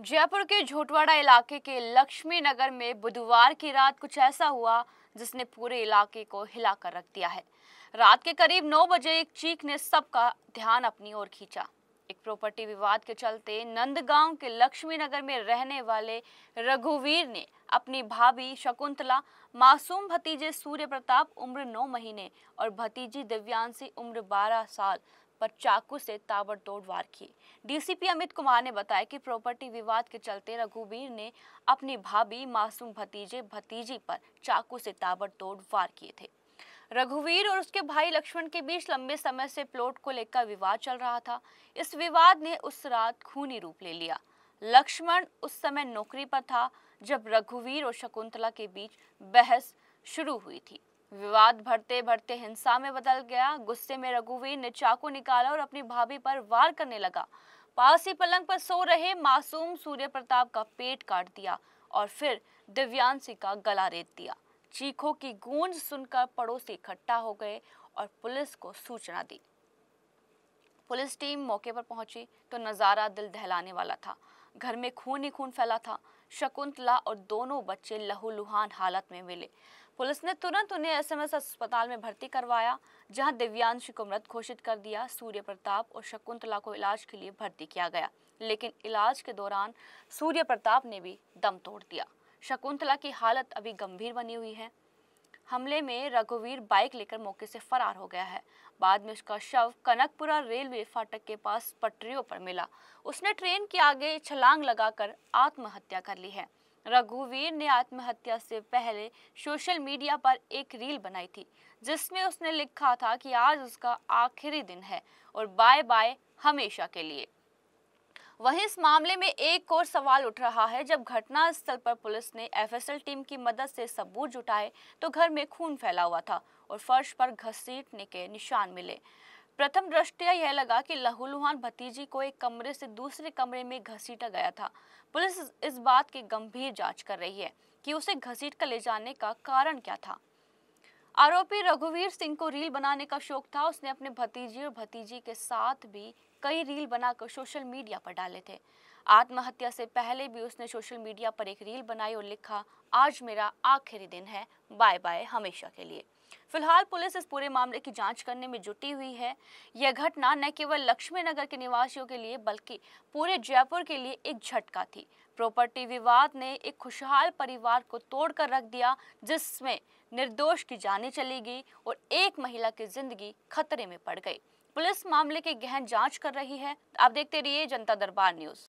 जयपुर के झोटवाड़ा इलाके के लक्ष्मी नगर में बुधवार की रात कुछ ऐसा हुआ जिसने पूरे इलाके को हिलाकर रख दिया है रात के करीब 9 बजे एक चीख ने सबका ध्यान अपनी ओर खींचा एक प्रॉपर्टी विवाद के चलते नंदगांव के लक्ष्मी नगर में रहने वाले रघुवीर ने अपनी भाभी शकुंतला मासूम भतीजे सूर्य प्रताप उम्र 9 महीने और भतीजी दिव्यांशी उम्र 12 साल पर चाकू से ताबड़तोड़ वार की डीसीपी अमित कुमार ने बताया कि प्रॉपर्टी विवाद के चलते रघुवीर ने अपनी भाभी मासूम भतीजे भतीजी पर चाकू से ताबड़तोड़ वार किए थे रघुवीर और उसके भाई लक्ष्मण के बीच लंबे समय से प्लॉट को लेकर विवाद चल रहा था इस विवाद ने उस रात खूनी रूप ले लिया लक्ष्मण उस समय नौकरी पर था जब रघुवीर और शकुंतला के बीच बहस शुरू हुई थी विवाद भरते भरते हिंसा में बदल गया गुस्से में रघुवीर ने चाकू निकाला और अपनी भाभी पर वार करने लगा पास ही पलंग पर सो रहे मासूम सूर्य प्रताप का पेट काट दिया और फिर दिव्यांशी का गला रेत दिया चीखों की गूंज सुनकर पड़ोसी इकट्ठा हो गए और पुलिस को सूचना दी पुलिस टीम मौके पर पहुंची तो नज़ारा दिल दहलाने वाला था घर में खून ही खून फैला था शकुंतला और दोनों बच्चे लहूलुहान हालत में मिले पुलिस ने तुरंत उन्हें एसएमएस अस्पताल में भर्ती करवाया जहां दिव्यांशु को मृत घोषित कर दिया सूर्य प्रताप और शकुंतला को इलाज के लिए भर्ती किया गया लेकिन इलाज के दौरान सूर्य प्रताप ने भी दम तोड़ दिया शकुंतला की हालत अभी गंभीर बनी हुई है हमले में रघुवीर बाइक लेकर मौके से फरार हो गया है बाद में उसका शव कनकपुरा रेलवे फाटक के पास पटरियों पर मिला उसने ट्रेन के आगे छलांग लगाकर आत्महत्या कर ली है रघुवीर ने आत्महत्या से पहले सोशल मीडिया पर एक रील बनाई थी जिसमें उसने लिखा था कि आज उसका आखिरी दिन है और बाय बाय हमेशा के लिए वहीं इस मामले में एक और सवाल उठ रहा है जब घटना स्थल पर पुलिस ने एफएसएल टीम की मदद से सबूत जुटाए तो घर में खून फैला हुआ था और फर्श पर घसीटने के निशान मिले प्रथम दृष्टिया यह लगा कि लहूलुहान भतीजी को एक कमरे से दूसरे कमरे में घसीटा गया था पुलिस इस बात की गंभीर जांच कर रही है कि उसे घसीट कर ले जाने का कारण क्या था आरोपी रघुवीर सिंह को रील बनाने का शौक था उसने अपने भतीजी और भतीजी के साथ भी कई रील बनाकर सोशल मीडिया पर डाले थे आत्महत्या से पहले भी उसने सोशल मीडिया पर एक रील बनाई और लिखा आज मेरा आखिरी दिन है बाय बाय हमेशा के लिए फिलहाल पुलिस इस पूरे मामले की जांच करने में जुटी हुई है यह घटना न केवल लक्ष्मी नगर के निवासियों के लिए बल्कि पूरे जयपुर के लिए एक झटका थी प्रॉपर्टी विवाद ने एक खुशहाल परिवार को तोड़कर रख दिया जिसमें निर्दोष की जाने चली गई और एक महिला की जिंदगी खतरे में पड़ गई पुलिस मामले की गहन जांच कर रही है आप देखते रहिए जनता दरबार न्यूज